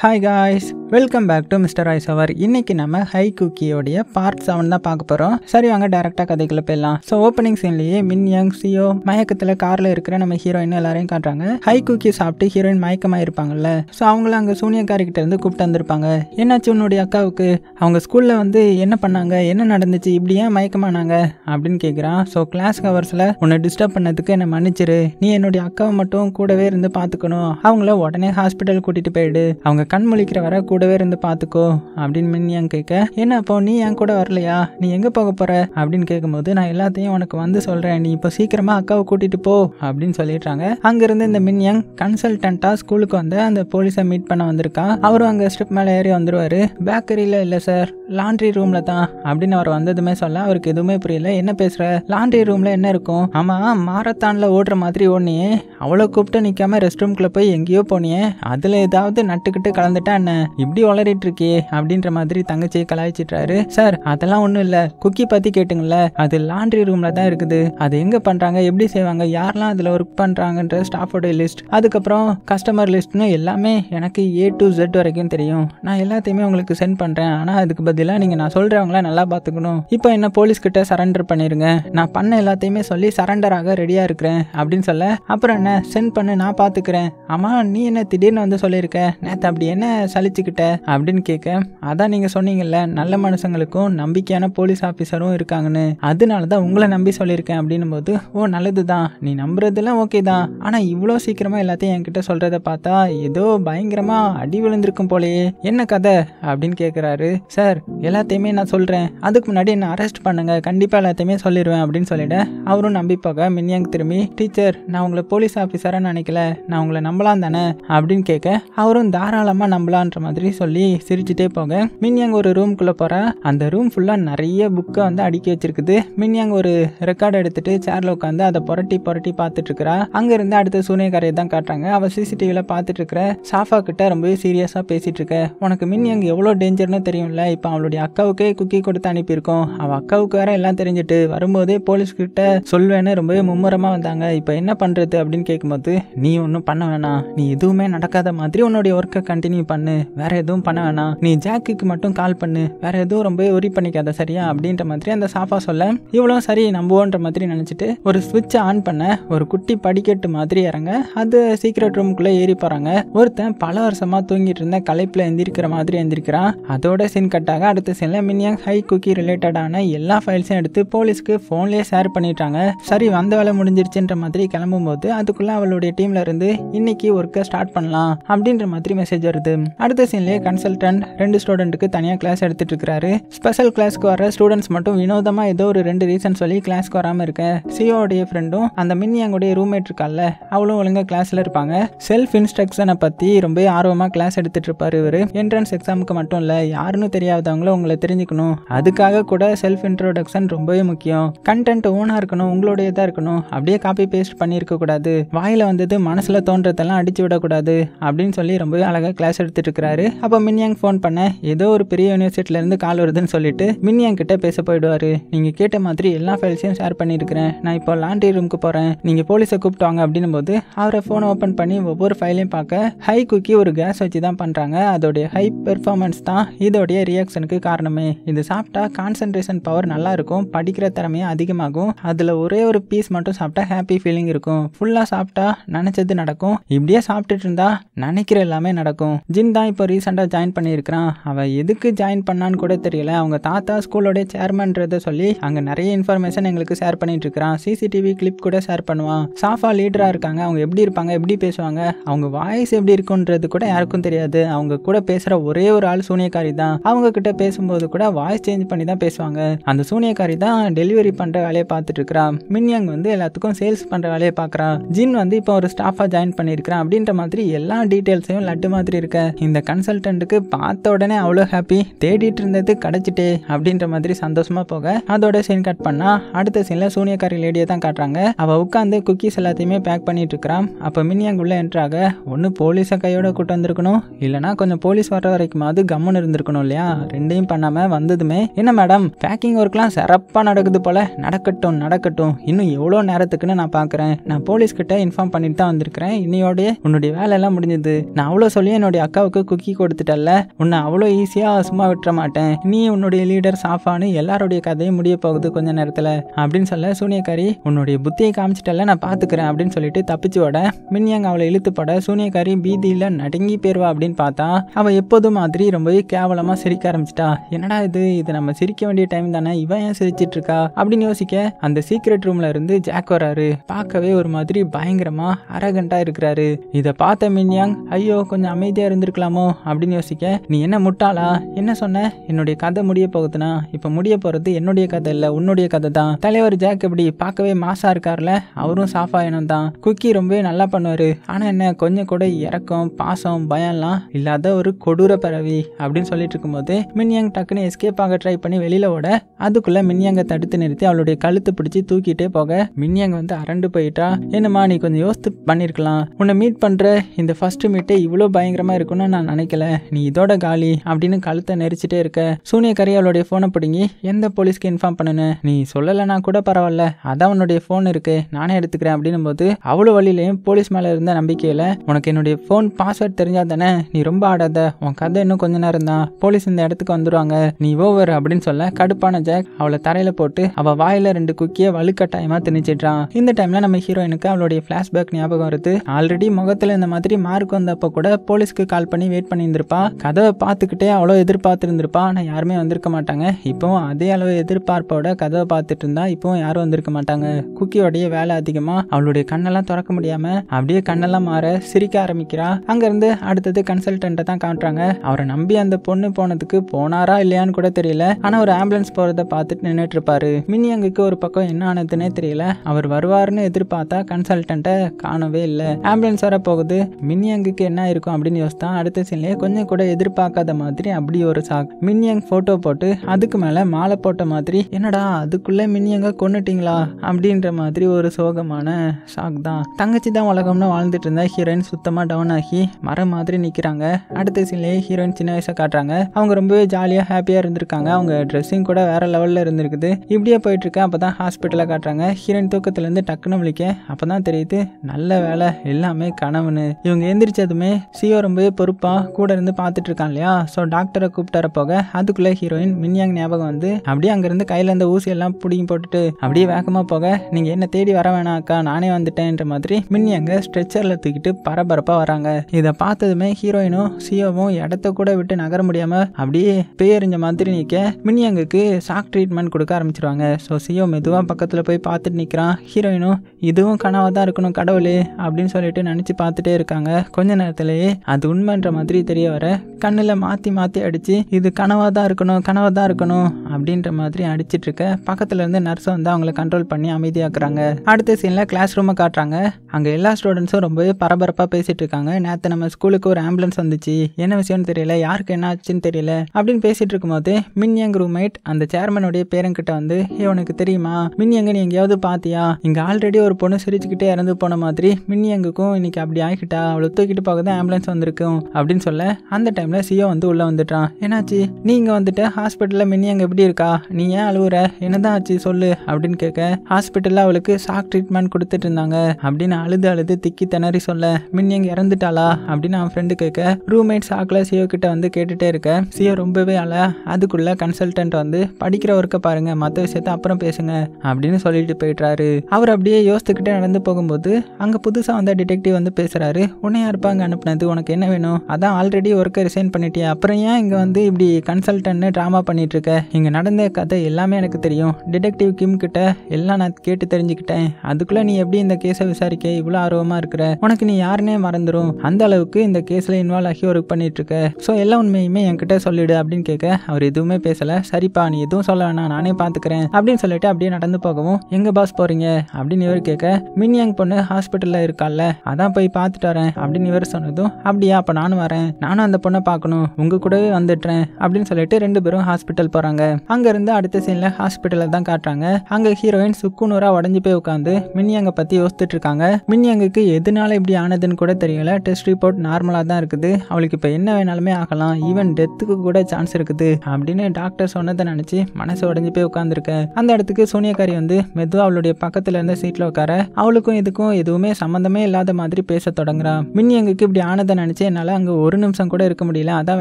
hi guys welcome back to mister ice அவர் இன்னைக்கு நம்ம ஹை குக்கியோடைய பார்ட் செவன் தான் பார்க்க போகிறோம் சரி வாங்க டேரெக்டாக கதைக்குள்ள போயிடலாம் ஸோ ஓப்பனிங் சீன்லேயே மின் யங் சியோ மயக்கத்தில் காரில் இருக்கிற நம்ம ஹீரோயின் எல்லாரையும் காட்டுறாங்க ஹை குக்கி சாப்பிட்டு ஹீரோயின் மயக்கமாக இருப்பாங்கல்ல ஸோ அவங்கள அங்கே சூனியக்காரிக்கிட்ட இருந்து கூப்பிட்டு வந்திருப்பாங்க என்னாச்சு உன்னுடைய அக்காவுக்கு அவங்க ஸ்கூலில் வந்து என்ன பண்ணாங்க என்ன நடந்துச்சு இப்படி ஏன் மயக்கமானாங்க அப்படின்னு கேட்குறான் ஸோ கிளாஸ் ஹவர்ஸில் உன்னை டிஸ்டர்ப் பண்ணதுக்கு என்னை மன்னிச்சிரு நீ என்னுடைய அக்காவை மட்டும் கூடவே இருந்து பார்த்துக்கணும் அவங்கள உடனே ஹாஸ்பிட்டல் கூட்டிகிட்டு போயிடு அவங்க கண் முழிக்கிற வர கூடவே இருந்து பார்த்துக்கோ அப்படின்னு மின் கேட்க என்ன அப்போ நீ என் கூட வரலையா நீ எங்கே போக போகிற அப்படின்னு கேட்கும்போது நான் எல்லாத்தையும் உனக்கு வந்து சொல்கிறேன் நீ இப்போ சீக்கிரமாக அக்காவை கூட்டிகிட்டு போ அப்படின்னு சொல்லிடுறாங்க அங்கேருந்து இந்த மின்யங் கன்சல்டன்டா ஸ்கூலுக்கு வந்து அந்த போலீஸை மீட் பண்ண வந்திருக்கா அவரும் அங்கே ஸ்ட்ரிப் மேலே ஏறி வந்துருவாரு பேக்கரியில் இல்லை சார் லாண்ட்ரி ரூமில் தான் அப்படின்னு அவர் வந்ததுமே சொல்ல அவருக்கு எதுவுமே புரியல என்ன பேசுகிற லாண்ட்ரி ரூமில் என்ன இருக்கும் ஆமா மாரத்தானில் ஓடுற மாதிரி ஓடனியே அவ்வளோ கூப்பிட்டு நிற்காம ரெஸ்ட் குள்ள போய் எங்கேயோ போனியே அதில் ஏதாவது நட்டுக்கிட்டு கலந்துட்டா என்ன இப்படி வளரிட்டு இருக்கே அப்படின்ற மாதிரி தங்கச்சியை கலாய்ச்சிட்டாரு சார் அதெல்லாம் ஒன்றும் இல்லை குக்கி பற்றி கேட்டுங்கள அது லாண்ட்ரி ரூமில் தான் இருக்குது அது எங்கே பண்ணுறாங்க எப்படி செய்வாங்க யாரெல்லாம் அதில் ஒர்க் பண்ணுறாங்கன்ற ஸ்டாஃபோட லிஸ்ட் அதுக்கப்புறம் கஸ்டமர் லிஸ்ட்னு எல்லாமே எனக்கு ஏ டு ஜெட் வரைக்கும் தெரியும் நான் எல்லாத்தையுமே உங்களுக்கு சென்ட் பண்ணுறேன் ஆனால் அதுக்கு பதிலாக நீங்கள் நான் சொல்கிறவங்கள நல்லா பார்த்துக்கணும் இப்போ என்ன போலீஸ்கிட்ட சரண்டர் பண்ணிடுங்க நான் பண்ண எல்லாத்தையுமே சொல்லி சரண்டர் ஆக ரெடியாக இருக்கிறேன் அப்படின்னு சொல்ல அப்புறம் என்ன சென்ட் பண்ணு நான் பார்த்துக்கிறேன் ஆமாம் நீ என்ன திடீர்னு வந்து சொல்லியிருக்க நேற்று அப்படி அப்படி என்ன சலிச்சுக்கிட்ட அப்படின்னு கேட்க அதான் நீங்கள் சொன்னீங்கல்ல நல்ல மனுஷங்களுக்கும் நம்பிக்கையான போலீஸ் ஆஃபீஸரும் இருக்காங்கன்னு அதனால தான் உங்களை நம்பி சொல்லியிருக்கேன் அப்படின்னும் போது ஓ நல்லது தான் நீ நம்புறதுலாம் ஓகே தான் ஆனால் இவ்வளோ சீக்கிரமாக எல்லாத்தையும் என்கிட்ட சொல்கிறத பார்த்தா ஏதோ பயங்கரமாக அடி விழுந்திருக்கும் போலயே என்ன கதை அப்படின்னு கேட்குறாரு சார் எல்லாத்தையுமே நான் சொல்கிறேன் அதுக்கு முன்னாடி என்ன அரெஸ்ட் பண்ணுங்க கண்டிப்பாக எல்லாத்தையுமே சொல்லிடுவேன் அப்படின்னு சொல்லிட அவரும் நம்பி போக மின்யாங் திரும்பி டீச்சர் நான் உங்களை போலீஸ் ஆஃபீஸராக நினைக்கல நான் உங்களை நம்பலாம் தானே அப்படின்னு கேட்க அவரும் தாராளமாக அம்மா நம்பலான்ற மாதிரி சொல்லி சிரிச்சுட்டே போங்க மின்யாங் ஒரு ரூம்குள்ளே போகிறா அந்த ரூம் ஃபுல்லாக நிறைய புக்கை வந்து அடுக்கி வச்சிருக்குது மின்யாங் ஒரு ரெக்கார்டு எடுத்துட்டு சேரில் உட்காந்து அதை புரட்டி புரட்டி பார்த்துட்டு இருக்கிறா இருந்து அடுத்த சூனியக்காரையை தான் காட்டுறாங்க அவள் சிசிடிவியில் பார்த்துட்டு இருக்கிற சாஃபா கிட்ட ரொம்பவே சீரியஸாக பேசிட்டு இருக்க உனக்கு மின்யாங் எவ்வளோ டேஞ்சர்னு தெரியும்ல இப்போ அவளுடைய அக்காவுக்கே குக்கி கொடுத்து அனுப்பியிருக்கோம் அவள் அக்காவுக்கு வேற எல்லாம் தெரிஞ்சுட்டு வரும்போதே போலீஸ்கிட்ட சொல்வேன்னு ரொம்பவே மும்முரமாக வந்தாங்க இப்போ என்ன பண்ணுறது அப்படின்னு கேட்கும்போது நீ ஒன்றும் பண்ண வேணாம் நீ எதுவுமே நடக்காத மாதிரி உன்னுடைய ஒர்க்கை கண்டி கண்டினியூ பண்ணு வேற எதுவும் பண்ண வேணாம் நீ ஜாக்குக்கு மட்டும் கால் பண்ணு வேற எதுவும் ரொம்ப ஒரி பண்ணிக்காத சரியா அப்படின்ற மாதிரி அந்த சாஃபா சொல்ல இவ்வளோ சரி நம்புவோன்ற மாதிரி நினச்சிட்டு ஒரு ஸ்விட்சை ஆன் பண்ண ஒரு குட்டி படிக்கட்டு மாதிரி இறங்க அது சீக்ரெட் ரூமுக்குள்ள ஏறி போகிறாங்க ஒருத்தன் பல வருஷமாக தூங்கிட்டு இருந்த கலைப்புல எந்திரிக்கிற மாதிரி எந்திரிக்கிறான் அதோட சீன் கட்டாக அடுத்த சில மினியாங் ஹை குக்கி ரிலேட்டடான எல்லா ஃபைல்ஸையும் எடுத்து போலீஸ்க்கு போன்லயே ஷேர் பண்ணிட்டாங்க சரி வந்த வேலை முடிஞ்சிருச்சுன்ற மாதிரி கிளம்பும்போது அதுக்குள்ளே அவளுடைய டீமில் இருந்து இன்னைக்கு ஒர்க்கை ஸ்டார்ட் பண்ணலாம் அப்படின்ற மாதிரி மெசேஜ் வருது அடுத்த சீன்லேயே கன்சல்டன்ட் ரெண்டு ஸ்டூடெண்ட்டுக்கு தனியாக கிளாஸ் எடுத்துட்டு இருக்கிறாரு ஸ்பெஷல் கிளாஸ்க்கு வர ஸ்டூடெண்ட்ஸ் மட்டும் வினோதமாக ஏதோ ஒரு ரெண்டு ரீசன் சொல்லி கிளாஸ்க்கு வராமல் இருக்க சிஓடைய ஃப்ரெண்டும் அந்த மின்னி அங்குடைய ரூம்மேட் இருக்கால அவளும் ஒழுங்காக கிளாஸ்ல இருப்பாங்க செல்ஃப் இன்ஸ்ட்ரக்ஷனை பற்றி ரொம்ப ஆர்வமாக கிளாஸ் எடுத்துட்டு இருப்பார் இவர் என்ட்ரன்ஸ் எக்ஸாமுக்கு மட்டும் இல்லை யாருன்னு தெரியாதவங்கள உங்களை தெரிஞ்சுக்கணும் அதுக்காக கூட செல்ஃப் இன்ட்ரோடக்ஷன் ரொம்பவே முக்கியம் கண்டென்ட் ஓனா இருக்கணும் உங்களுடைய தான் இருக்கணும் அப்படியே காப்பி பேஸ்ட் பண்ணிருக்க கூடாது வாயில் வந்தது மனசில் தோன்றதெல்லாம் அடிச்சு விடக்கூடாது அப்படின்னு சொல்லி ரொம்பவே அழகாக கிளாஸ் எடுத்துட்டு இருக்கிறாரு அப்போ மின்யாங் ஃபோன் பண்ண ஏதோ ஒரு பெரிய யூனிவர்சிட்டிலேருந்து கால் வருதுன்னு சொல்லிட்டு மின்யாங் கிட்ட பேச போயிடுவாரு நீங்கள் கேட்ட மாதிரி எல்லா ஃபைல்ஸையும் ஷேர் பண்ணியிருக்கிறேன் நான் இப்போ லாண்ட்ரி ரூமுக்கு போகிறேன் நீங்கள் போலீஸை வாங்க அப்படின்னும் போது அவரை ஃபோனை ஓப்பன் பண்ணி ஒவ்வொரு ஃபைலையும் பார்க்க ஹை குக்கி ஒரு கேஸ் வச்சு தான் பண்ணுறாங்க அதோடைய ஹை பெர்ஃபார்மன்ஸ் தான் இதோடைய ரியாக்ஷனுக்கு காரணமே இது சாப்பிட்டா கான்சன்ட்ரேஷன் பவர் நல்லா இருக்கும் படிக்கிற திறமையும் அதிகமாகும் அதில் ஒரே ஒரு பீஸ் மட்டும் சாப்பிட்டா ஹாப்பி ஃபீலிங் இருக்கும் ஃபுல்லாக சாப்பிட்டா நினச்சது நடக்கும் இப்படியே சாப்பிட்டுட்டு இருந்தா நினைக்கிற எல்லாமே நடக்கும் இருக்கும் ஜின் தான் இப்போ ரீசெண்டாக ஜாயின் பண்ணியிருக்கிறான் அவன் எதுக்கு ஜாயின் பண்ணான்னு கூட தெரியல அவங்க தாத்தா ஸ்கூலோட சேர்மன்றதை சொல்லி அங்கே நிறைய இன்ஃபர்மேஷன் எங்களுக்கு ஷேர் பண்ணிட்டு இருக்கிறான் சிசிடிவி கிளிப் கூட ஷேர் பண்ணுவான் சாஃபா லீடராக இருக்காங்க அவங்க எப்படி இருப்பாங்க எப்படி பேசுவாங்க அவங்க வாய்ஸ் எப்படி இருக்குன்றது கூட யாருக்கும் தெரியாது அவங்க கூட பேசுகிற ஒரே ஒரு ஆள் சூனியக்காரி தான் அவங்க கிட்ட பேசும்போது கூட வாய்ஸ் சேஞ்ச் பண்ணி தான் பேசுவாங்க அந்த சூனியக்காரி தான் டெலிவரி பண்ணுற வேலையை பார்த்துட்டு மின் மின்யங் வந்து எல்லாத்துக்கும் சேல்ஸ் பண்ணுற வேலையை பார்க்குறான் ஜின் வந்து இப்போ ஒரு ஸ்டாஃபாக ஜாயின் பண்ணியிருக்கிறான் அப்படின்ற மாதிரி எல்லா டீட்டெயில்ஸையும் லட்டு மாதிரி இருக்க இந்த கன்சல்டன்ட்டுக்கு பார்த்த உடனே அவ்வளோ ஹாப்பி தேடிட்டு இருந்தது கிடச்சிட்டே அப்படின்ற மாதிரி சந்தோஷமாக போக அதோட சீன் கட் பண்ணால் அடுத்த சீனில் சூனியக்காரி லேடியை தான் காட்டுறாங்க அவள் உட்காந்து குக்கீஸ் எல்லாத்தையுமே பேக் பண்ணிட்டு இருக்கிறான் அப்போ மினியாங்குள்ளே என்ட்ராக ஒன்று போலீஸை கையோட கூட்டு வந்திருக்கணும் இல்லைனா கொஞ்சம் போலீஸ் வர அது கம்முன்னு இருந்திருக்கணும் இல்லையா ரெண்டையும் பண்ணாமல் வந்ததுமே என்ன மேடம் பேக்கிங் ஒர்க்லாம் சிறப்பாக நடக்குது போல் நடக்கட்டும் நடக்கட்டும் இன்னும் எவ்வளோ நேரத்துக்குன்னு நான் பார்க்குறேன் நான் போலீஸ் கிட்ட இன்ஃபார்ம் பண்ணிட்டு தான் வந்திருக்கிறேன் இன்னையோடைய உன்னுடைய வேலை எல்லாம் முடிஞ்சது நான் அவ்வளோ சொல்லி என்னுடைய அக்காவுக்கு குக்கி கொடுத்துட்டல்ல உன்னை அவ்வளோ ஈஸியாக சும்மா விட்டுற மாட்டேன் நீ உன்னுடைய லீடர் சாஃபானு எல்லாருடைய கதையும் முடிய போகுது கொஞ்ச நேரத்தில் அப்படின்னு சொல்ல சூனியக்காரி உன்னுடைய புத்தியை காமிச்சிட்டல நான் பார்த்துக்கிறேன் அப்படின்னு சொல்லிட்டு தப்பிச்சு ஓட மின்யாங் அவளை இழுத்துப்பட சூனியக்காரி பீதியில் நடுங்கி போயிடுவா அப்படின்னு பார்த்தா அவள் எப்போதும் மாதிரி ரொம்பவே கேவலமாக சிரிக்க ஆரம்பிச்சிட்டா என்னடா இது இது நம்ம சிரிக்க வேண்டிய டைம் தானே இவன் ஏன் சிரிச்சிட்டு இருக்கா அப்படின்னு யோசிக்க அந்த சீக்ரெட் ரூம்ல இருந்து ஜாக் வராரு பார்க்கவே ஒரு மாதிரி பயங்கரமா அரகண்டா இருக்கிறாரு இதை பார்த்த மின்யாங் ஐயோ கொஞ்சம் அமைதி அமைதியாக இருந்திருக்கலாமோ அப்படின்னு யோசிக்க நீ என்ன முட்டாளா என்ன சொன்ன என்னுடைய கதை முடிய போகுதுனா இப்போ முடிய போகிறது என்னுடைய கதை இல்லை உன்னுடைய கதை தான் தலைவர் ஜாக் இப்படி பார்க்கவே மாசா இருக்கார்ல அவரும் சாஃபா இனம் தான் குக்கி ரொம்பவே நல்லா பண்ணுவார் ஆனால் என்ன கொஞ்சம் கூட இறக்கம் பாசம் பயம்லாம் இல்லாத ஒரு கொடூர பறவை அப்படின்னு சொல்லிட்டு இருக்கும்போது மின்யாங் டக்குன்னு எஸ்கேப் ஆக ட்ரை பண்ணி வெளியில ஓட அதுக்குள்ளே மின்யாங்கை தடுத்து நிறுத்தி அவளுடைய கழுத்து பிடிச்சி தூக்கிட்டே போக மின்யாங் வந்து அரண்டு போயிட்டா என்னம்மா நீ கொஞ்சம் யோசித்து பண்ணியிருக்கலாம் உன்னை மீட் பண்ணுற இந்த ஃபர்ஸ்ட் மீட்டை இவ்வளோ பயங்கர பயங்கரமாக இருக்கும்னு நான் நினைக்கல நீ இதோட காலி அப்படின்னு கழுத்தை நெரிச்சிட்டே இருக்க சூனியக்கரி அவளுடைய ஃபோனை பிடுங்கி எந்த போலீஸ்க்கு இன்ஃபார்ம் பண்ணுன்னு நீ சொல்லலைன்னா கூட பரவாயில்ல அதான் உன்னுடைய ஃபோன் இருக்கு நானே எடுத்துக்கிறேன் அப்படின்னும் போது அவ்வளோ வழியிலையும் போலீஸ் மேலே இருந்த நம்பிக்கையில் உனக்கு என்னுடைய ஃபோன் பாஸ்வேர்ட் தெரிஞ்சா தானே நீ ரொம்ப ஆடாத உன் கதை இன்னும் கொஞ்ச நேரம் தான் போலீஸ் இந்த இடத்துக்கு வந்துடுவாங்க நீ ஓவர் அப்படின்னு சொல்ல கடுப்பான ஜாக் அவளை தரையில் போட்டு அவள் வாயில் ரெண்டு குக்கியை வலுக்கட்டாயமாக திணிச்சிட்றான் இந்த டைமில் நம்ம ஹீரோயினுக்கு அவளுடைய ஃப்ளாஷ்பேக் ஞாபகம் வருது ஆல்ரெடி முகத்தில் இந்த மாதிரி மார்க் வந்தப்போ கூட போலீஸ் ஆஃபீஸ்க்கு கால் பண்ணி வெயிட் பண்ணியிருந்திருப்பா கதவை பார்த்துக்கிட்டே அவ்வளோ எதிர்பார்த்துருந்துருப்பா ஆனால் யாருமே வந்திருக்க மாட்டாங்க இப்போவும் அதே அளவு எதிர்பார்ப்போட கதவை பார்த்துட்டு இருந்தா இப்போவும் யாரும் வந்திருக்க மாட்டாங்க குக்கியோடைய வேலை அதிகமாக அவளுடைய கண்ணெல்லாம் திறக்க முடியாமல் அப்படியே கண்ணெல்லாம் மாற சிரிக்க ஆரம்பிக்கிறா அங்கேருந்து அடுத்தது கன்சல்டண்ட்டை தான் காட்டுறாங்க அவரை நம்பி அந்த பொண்ணு போனதுக்கு போனாரா இல்லையான்னு கூட தெரியல ஆனால் ஒரு ஆம்புலன்ஸ் போகிறத பார்த்துட்டு நின்றுட்டு இருப்பாரு அங்குக்கு ஒரு பக்கம் என்ன ஆனதுன்னே தெரியல அவர் வருவாருன்னு எதிர்பார்த்தா கன்சல்டண்ட்டை காணவே இல்லை ஆம்புலன்ஸ் வர போகுது மினி அங்குக்கு என்ன இருக்கும் அப்படின்னு வீடியோஸ் தான் அடுத்த சீன்லேயே கொஞ்சம் கூட எதிர்பார்க்காத மாதிரி அப்படி ஒரு சாக் மின்யங் ஃபோட்டோ போட்டு அதுக்கு மேலே மாலை போட்ட மாதிரி என்னடா அதுக்குள்ளே மின்யங்க கொண்டுட்டிங்களா அப்படின்ற மாதிரி ஒரு சோகமான ஷாக் தான் தங்கச்சி தான் உலகம்னு வாழ்ந்துட்டு இருந்தா ஹீரோயின் சுத்தமாக டவுன் ஆகி மரம் மாதிரி நிற்கிறாங்க அடுத்த சீன்லேயே ஹீரோயின் சின்ன வயசாக காட்டுறாங்க அவங்க ரொம்பவே ஜாலியாக ஹாப்பியாக இருந்திருக்காங்க அவங்க ட்ரெஸ்ஸிங் கூட வேற லெவலில் இருந்திருக்குது இப்படியே போயிட்டு இருக்க அப்போ தான் ஹாஸ்பிட்டலில் காட்டுறாங்க ஹீரோயின் தூக்கத்துலேருந்து டக்குன்னு விழிக்க அப்போ தான் தெரியுது நல்ல வேலை எல்லாமே கனவுன்னு இவங்க எந்திரிச்சதுமே சிஓ ரொம்ப ரொம்பவே பொறுப்பாக கூட இருந்து பார்த்துட்டு இருக்கான் இல்லையா ஸோ டாக்டரை கூப்பிட்டு போக அதுக்குள்ளே ஹீரோயின் மின்யாங் ஞாபகம் வந்து அப்படியே அங்கேருந்து கையில் இருந்த எல்லாம் பிடிங்கி போட்டுட்டு அப்படியே வேகமாக போக நீங்கள் என்ன தேடி வர வேணாக்கா நானே வந்துட்டேன்ற மாதிரி மின்யாங்க ஸ்ட்ரெச்சர்ல தூக்கிட்டு பரபரப்பாக வராங்க இதை பார்த்ததுமே ஹீரோயினும் சியோவும் e இடத்த கூட விட்டு நகர முடியாமல் அப்படியே பேரிஞ்ச மாதிரி நிற்க மின்யாங்குக்கு ஷாக் ட்ரீட்மெண்ட் கொடுக்க ஆரம்பிச்சிருவாங்க ஸோ சியோ e மெதுவாக பக்கத்தில் போய் பார்த்துட்டு நிற்கிறான் ஹீரோயினும் இதுவும் கனவாக தான் இருக்கணும் கடவுளே அப்படின்னு சொல்லிட்டு நினச்சி பார்த்துட்டே இருக்காங்க கொஞ்ச நேரத்திலேயே அது அது உண்மைன்ற மாதிரி தெரிய வர கண்ணில் மாற்றி மாற்றி அடித்து இது கனவாக தான் இருக்கணும் கனவாக தான் இருக்கணும் அப்படின்ற மாதிரி அடிச்சிட்டு இருக்க பக்கத்துல இருந்து நர்ஸ் வந்து அவங்கள கண்ட்ரோல் பண்ணி அமைதியாக்குறாங்க அடுத்த சீனில் கிளாஸ் ரூமை காட்டுறாங்க அங்கே எல்லா ஸ்டூடெண்ட்ஸும் ரொம்பவே பரபரப்பாக பேசிகிட்டு இருக்காங்க நேற்று நம்ம ஸ்கூலுக்கு ஒரு ஆம்புலன்ஸ் வந்துச்சு என்ன விஷயம்னு தெரியல யாருக்கு என்ன ஆச்சுன்னு தெரியல அப்படின்னு பேசிகிட்டு இருக்கும்போது மின் யங் ரூம்மேட் அந்த சேர்மனுடைய பேரங்கிட்ட வந்து இவனுக்கு உனக்கு தெரியுமா மின் யங்கு நீ எங்கேயாவது பார்த்தியா இங்கே ஆல்ரெடி ஒரு பொண்ணு சிரிச்சுக்கிட்டே இறந்து போன மாதிரி மின் யங்குக்கும் இன்னைக்கு அப்படி ஆகிட்டா அவளை தூக்கிட்டு பார்க்க தான் ஆம்புலன்ஸ் வந்து வந்திருக்கும் அப்படின்னு சொல்ல அந்த டைமில் சியோ வந்து உள்ளே வந்துட்டான் என்னாச்சு நீ இங்கே வந்துட்டு ஹாஸ்பிட்டலில் மின்னி அங்கே எப்படி இருக்கா நீ ஏன் அழுவுற என்னதான் ஆச்சு சொல்லு அப்படின்னு கேட்க ஹாஸ்பிட்டலில் அவளுக்கு ஷாக் ட்ரீட்மெண்ட் கொடுத்துட்டு இருந்தாங்க அப்படின்னு அழுது அழுது திக்கி திணறி சொல்ல மின்னி அங்கே இறந்துட்டாளா அப்படின்னு அவன் ஃப்ரெண்டு கேட்க ரூம்மேட் ஷாக்கில் சியோ கிட்ட வந்து கேட்டுகிட்டே இருக்க சியோ ரொம்பவே அழ அதுக்குள்ளே கன்சல்டன்ட் வந்து படிக்கிற ஒர்க்கை பாருங்கள் மற்ற விஷயத்த அப்புறம் பேசுங்க அப்படின்னு சொல்லிட்டு போயிட்டாரு அவர் அப்படியே யோசித்துக்கிட்டே நடந்து போகும்போது அங்கே புதுசாக வந்த டிடெக்டிவ் வந்து பேசுறாரு உன்னை இருப்பாங்க அனுப்புனது உனக்கு என்ன வேணும் அதான் ஆல்ரெடி ஒர்க்கை ரிசைன் பண்ணிட்டியா அப்புறம் ஏன் இங்கே வந்து இப்படி கன்சல்டன்ட்னு ட்ராமா பண்ணிகிட்ருக்க இங்கே நடந்த கதை எல்லாமே எனக்கு தெரியும் டிடெக்டிவ் கிம் கிட்ட எல்லாம் நான் கேட்டு தெரிஞ்சுக்கிட்டேன் அதுக்குள்ளே நீ எப்படி இந்த கேஸை விசாரிக்க இவ்வளோ ஆர்வமாக இருக்கிற உனக்கு நீ யாருனே மறந்துடும் அந்த அளவுக்கு இந்த கேஸில் இன்வால்வ் ஆகி ஒர்க் பண்ணிட்டு இருக்க ஸோ எல்லா உண்மையுமே என்கிட்ட சொல்லிடு அப்படின்னு கேட்க அவர் எதுவுமே பேசலை சரிப்பா நீ எதுவும் சொல்ல வேணாம் நானே பார்த்துக்கிறேன் அப்படின்னு சொல்லிட்டு அப்படியே நடந்து போகவும் எங்கே பாஸ் போகிறீங்க அப்படின்னு இவர் கேட்க மின்யாங் பொண்ணு ஹாஸ்பிட்டலில் இருக்கால அதான் போய் பார்த்துட்டு வரேன் அப்படின்னு இவர் சொன்னதும் அப்படி அப்படியா அப்போ நானும் வரேன் நானும் அந்த பொண்ணை பார்க்கணும் உங்கள் கூடவே வந்துடுறேன் அப்படின்னு சொல்லிட்டு ரெண்டு பேரும் ஹாஸ்பிட்டல் போகிறாங்க அங்கேருந்து அடுத்த சீனில் ஹாஸ்பிட்டலில் தான் காட்டுறாங்க அங்கே ஹீரோயின் சுக்குநூறாக உடஞ்சி போய் உட்காந்து மின்னியங்க பற்றி யோசித்துட்டு இருக்காங்க மின்னியங்குக்கு எதனால இப்படி ஆனதுன்னு கூட தெரியல டெஸ்ட் ரிப்போர்ட் நார்மலாக தான் இருக்குது அவளுக்கு இப்போ என்ன வேணாலுமே ஆகலாம் ஈவன் டெத்துக்கு கூட சான்ஸ் இருக்குது அப்படின்னு டாக்டர் சொன்னதை நினச்சி மனசு உடஞ்சி போய் உட்காந்துருக்கேன் அந்த இடத்துக்கு சோனியாக்காரி வந்து மெதுவாக அவளுடைய பக்கத்தில் இருந்த சீட்டில் உட்கார அவளுக்கும் இதுக்கும் எதுவுமே சம்மந்தமே இல்லாத மாதிரி பேச தொடங்குறான் மின்னியங்குக்கு இப்படி ஆனதை நினச்சி இருந்துச்சு என்னால் அங்கே ஒரு நிமிஷம் கூட இருக்க முடியல அதான்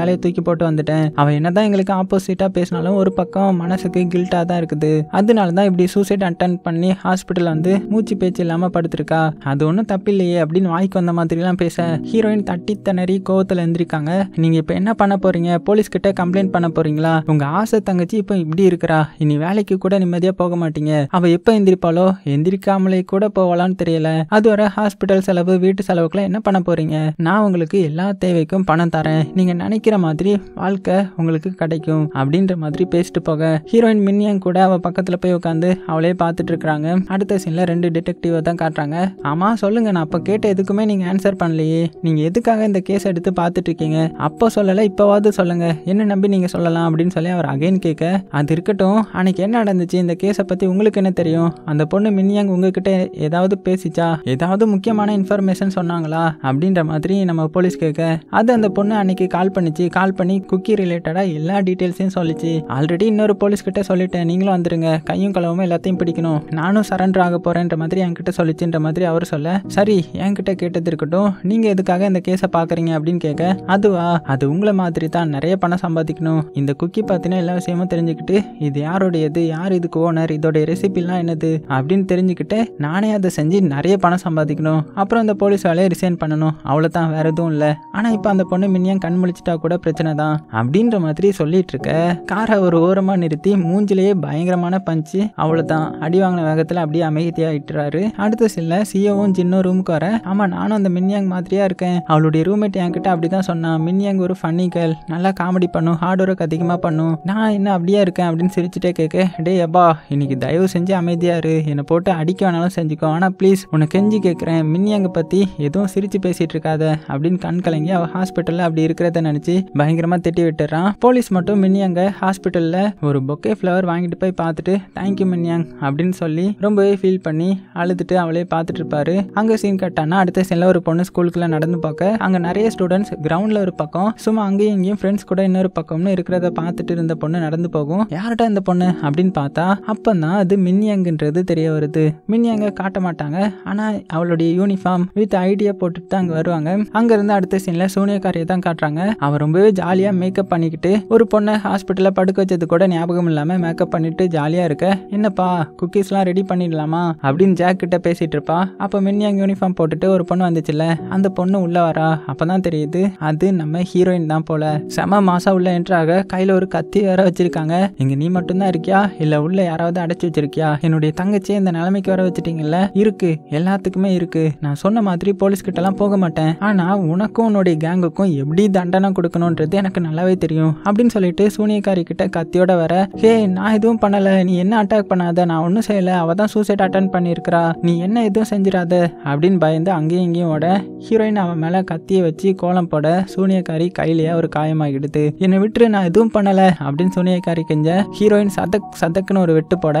வேலையை தூக்கி போட்டு வந்துட்டேன் அவன் என்னதான் எங்களுக்கு ஆப்போசிட்டாக பேசினாலும் ஒரு பக்கம் மனசுக்கு கில்ட்டாக தான் இருக்குது அதனால தான் இப்படி சூசைட் அட்டன் பண்ணி ஹாஸ்பிட்டல் வந்து மூச்சு பேச்சு இல்லாமல் படுத்திருக்கா அது ஒன்றும் தப்பில்லையே அப்படின்னு வாய்க்கு வந்த மாதிரிலாம் பேச ஹீரோயின் தட்டி திணறி கோவத்தில் எழுந்திருக்காங்க நீங்கள் இப்போ என்ன பண்ண போகிறீங்க போலீஸ்கிட்ட கம்ப்ளைண்ட் பண்ண போகிறீங்களா உங்கள் ஆசை தங்கச்சி இப்போ இப்படி இருக்கிறா இனி வேலைக்கு கூட நிம்மதியாக போக மாட்டீங்க அவள் எப்போ எந்திரிப்பாளோ எந்திரிக்காமலே கூட போகலான்னு தெரியல அதுவரை ஹாஸ்பிட்டல் செலவு வீட்டு செலவுக்குலாம் என்ன பண்ண போகிறீங்க நான் உங்களுக்கு எல்லா தேவைக்கும் பணம் தரேன் நீங்கள் நினைக்கிற மாதிரி வாழ்க்கை உங்களுக்கு கிடைக்கும் அப்படின்ற மாதிரி பேசிட்டு போக ஹீரோயின் மின்னியன் கூட அவள் பக்கத்தில் போய் உட்காந்து அவளே பார்த்துட்டு இருக்கிறாங்க அடுத்த சீனில் ரெண்டு டிடெக்டிவை தான் காட்டுறாங்க ஆமாம் சொல்லுங்க நான் அப்போ கேட்ட எதுக்குமே நீங்கள் ஆன்சர் பண்ணலையே நீங்கள் எதுக்காக இந்த கேஸ் எடுத்து பார்த்துட்டு இருக்கீங்க அப்போ சொல்லலை இப்போவாவது சொல்லுங்கள் என்ன நம்பி நீங்கள் சொல்லலாம் அப்படின்னு சொல்லி அவர் அகைன் கேட்க அது இருக்கட்டும் அன்னைக்கு என்ன நடந்துச்சு இந்த கேஸை பற்றி உங்களுக்கு என்ன தெரியும் அந்த பொண்ணு மின்னியாங் உங்ககிட்ட ஏதாவது பேசிச்சா ஏதாவது முக்கியமான இன்ஃபர்மேஷன் சொன்னாங்களா அப்படின்ற மாதிரி நம்ம போலீஸ் டீட்டெயில்ஸ் கேட்க அது அந்த பொண்ணு அன்னைக்கு கால் பண்ணிச்சு கால் பண்ணி குக்கி ரிலேட்டடாக எல்லா டீட்டெயில்ஸையும் சொல்லிச்சு ஆல்ரெடி இன்னொரு போலீஸ் கிட்ட சொல்லிட்டேன் நீங்களும் வந்துருங்க கையும் கலவும் எல்லாத்தையும் பிடிக்கணும் நானும் சரண்டர் ஆக போறேன்ற மாதிரி என்கிட்ட சொல்லிச்சுன்ற மாதிரி அவர் சொல்ல சரி என்கிட்ட கேட்டது இருக்கட்டும் நீங்க எதுக்காக இந்த கேஸை பாக்குறீங்க அப்படின்னு கேட்க அதுவா அது உங்களை மாதிரி தான் நிறைய பணம் சம்பாதிக்கணும் இந்த குக்கி பார்த்தீங்கன்னா எல்லா விஷயமும் தெரிஞ்சுக்கிட்டு இது யாருடையது யார் இதுக்கு ஓனர் இதோடைய ரெசிபிலாம் என்னது அப்படின்னு தெரிஞ்சுக்கிட்டு நானே அதை செஞ்சு நிறைய பணம் சம்பாதிக்கணும் அப்புறம் அந்த போலீஸ் வேலையை ரிசைன் பண்ணணும் அவ்வளோதான் வேற எதுவும் இல்லை இல்ல ஆனால் இப்போ அந்த பொண்ணு மின்னியம் கண் முழிச்சிட்டா கூட பிரச்சனை தான் அப்படின்ற மாதிரி சொல்லிட்டு இருக்க காரை ஒரு ஓரமாக நிறுத்தி மூஞ்சிலேயே பயங்கரமான பஞ்சு அவ்வளவுதான் அடி வாங்கின வேகத்தில் அப்படியே இட்டுறாரு அடுத்த சில சிஓவும் ஜின்னும் ரூமுக்கு வர ஆமாம் நானும் அந்த மின்யாங் மாதிரியா இருக்கேன் அவளுடைய ரூம்மேட் என்கிட்ட அப்படி அப்படிதான் சொன்னான் மின்யாங் ஒரு ஃபன்னி கேர்ள் நல்லா காமெடி பண்ணும் ஹார்ட் ஒர்க் அதிகமாக பண்ணும் நான் என்ன அப்படியே இருக்கேன் அப்படின்னு சிரிச்சுட்டே கேட்க டே அப்பா இன்னைக்கு தயவு செஞ்சு இரு என்னை போட்டு அடிக்க வேணாலும் செஞ்சுக்கோ ஆனால் ப்ளீஸ் உன்னை கெஞ்சி கேட்குறேன் மின்யாங்க பற்றி எதுவும் சிரித்து பேசிகிட்டு இருக்காத அப்படின்னு கண் கலங்கி அவள் ஹாஸ்பிட்டலில் அப்படி இருக்கிறத நினச்சி பயங்கரமாக திட்டி விட்டுறான் போலீஸ் மட்டும் மின்னியங்க ஹாஸ்பிட்டலில் ஒரு பொக்கே ஃப்ளவர் வாங்கிட்டு போய் பார்த்துட்டு தேங்க்யூ மின்யாங் அப்படின்னு சொல்லி ரொம்பவே ஃபீல் பண்ணி அழுதுட்டு அவளே பார்த்துட்டு இருப்பாரு அங்கே சீன் கட்டானா அடுத்த சீனில் ஒரு பொண்ணு ஸ்கூலுக்குள்ள நடந்து பார்க்க அங்கே நிறைய ஸ்டூடெண்ட்ஸ் கிரவுண்டில் ஒரு பக்கம் சும்மா அங்கேயும் இங்கேயும் ஃப்ரெண்ட்ஸ் கூட இன்னொரு பக்கம்னு இருக்கிறத பார்த்துட்டு இருந்த பொண்ணு நடந்து போகும் யார்கிட்ட இந்த பொண்ணு அப்படின்னு பார்த்தா அப்போ தான் அது மின்னியங்குன்றது தெரிய வருது மின்யாங்க காட்ட மாட்டாங்க ஆனால் அவளுடைய யூனிஃபார்ம் வித் ஐடியா போட்டுட்டு தான் அங்கே வருவாங்க அங்கேருந்து அடுத்த சீனில் சூனியக்காரியை தான் காட்டுறாங்க அவர் ரொம்பவே ஜாலியாக மேக்கப் பண்ணிக்கிட்டு ஒரு பொண்ணை ஹாஸ்பிட்டலில் படுக்க வச்சது கூட ஞாபகம் இல்லாமல் மேக்கப் பண்ணிட்டு ஜாலியாக இருக்க என்னப்பா குக்கீஸ்லாம் ரெடி பண்ணிடலாமா அப்படின்னு ஜாக் கிட்ட பேசிட்டு இருப்பா அப்போ மின்யாங் யூனிஃபார்ம் போட்டுட்டு ஒரு பொண்ணு வந்துச்சுல்ல அந்த பொண்ணு உள்ள வரா அப்பதான் தெரியுது அது நம்ம ஹீரோயின் தான் போல செம மாசா உள்ள என்றாக கையில ஒரு கத்தி வேற வச்சிருக்காங்க இங்க நீ மட்டும்தான் இருக்கியா இல்ல உள்ள யாராவது அடைச்சி வச்சிருக்கியா என்னுடைய தங்கச்சியை இந்த நிலைமைக்கு வர வச்சிட்டீங்கல்ல இருக்கு எல்லாத்துக்குமே இருக்கு நான் சொன்ன மாதிரி போலீஸ் கிட்ட எல்லாம் போக மாட்டேன் ஆனா உன உனக்கும் உன்னுடைய கேங்குக்கும் எப்படி தண்டனை கொடுக்கணுன்றது எனக்கு நல்லாவே தெரியும் அப்படின்னு சொல்லிட்டு சூனியக்காரி கிட்ட கத்தியோட வர ஹே நான் எதுவும் பண்ணலை நீ என்ன அட்டாக் பண்ணாத நான் ஒன்றும் செய்யலை அவள் தான் சூசைட் அட்டன் பண்ணியிருக்கிறா நீ என்ன எதுவும் செஞ்சிடாத அப்படின்னு பயந்து அங்கேயும் இங்கேயும் ஓட ஹீரோயின் அவன் மேலே கத்தியை வச்சு கோலம் போட சூனியக்காரி கையிலேயே ஒரு காயமாகிடுது என்னை விட்டுரு நான் எதுவும் பண்ணலை அப்படின்னு சூனியக்காரி கெஞ்ச ஹீரோயின் சதக் சதக்குன்னு ஒரு வெட்டு போட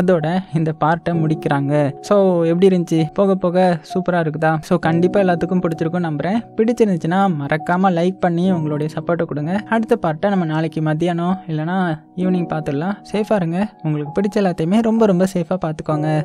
அதோட இந்த பார்ட்டை முடிக்கிறாங்க ஸோ எப்படி இருந்துச்சு போக போக சூப்பராக இருக்குதா ஸோ கண்டிப்பாக எல்லாத்துக்கும் பிடிச்சிருக்கும் நம்புறேன் பிடிச்சிருந்துச்சுன்னா மறக்காமல் லைக் பண்ணி உங்களுடைய சப்போர்ட்டை கொடுங்க அடுத்த பார்ட்டை நம்ம நாளைக்கு மத்தியானம் இல்லைனா ஈவினிங் பார்த்துடலாம் சேஃபாக இருங்க உங்களுக்கு பிடிச்ச எல்லாத்தையுமே ரொம்ப ரொம்ப சேஃபாக பார்த்துக்கோங்க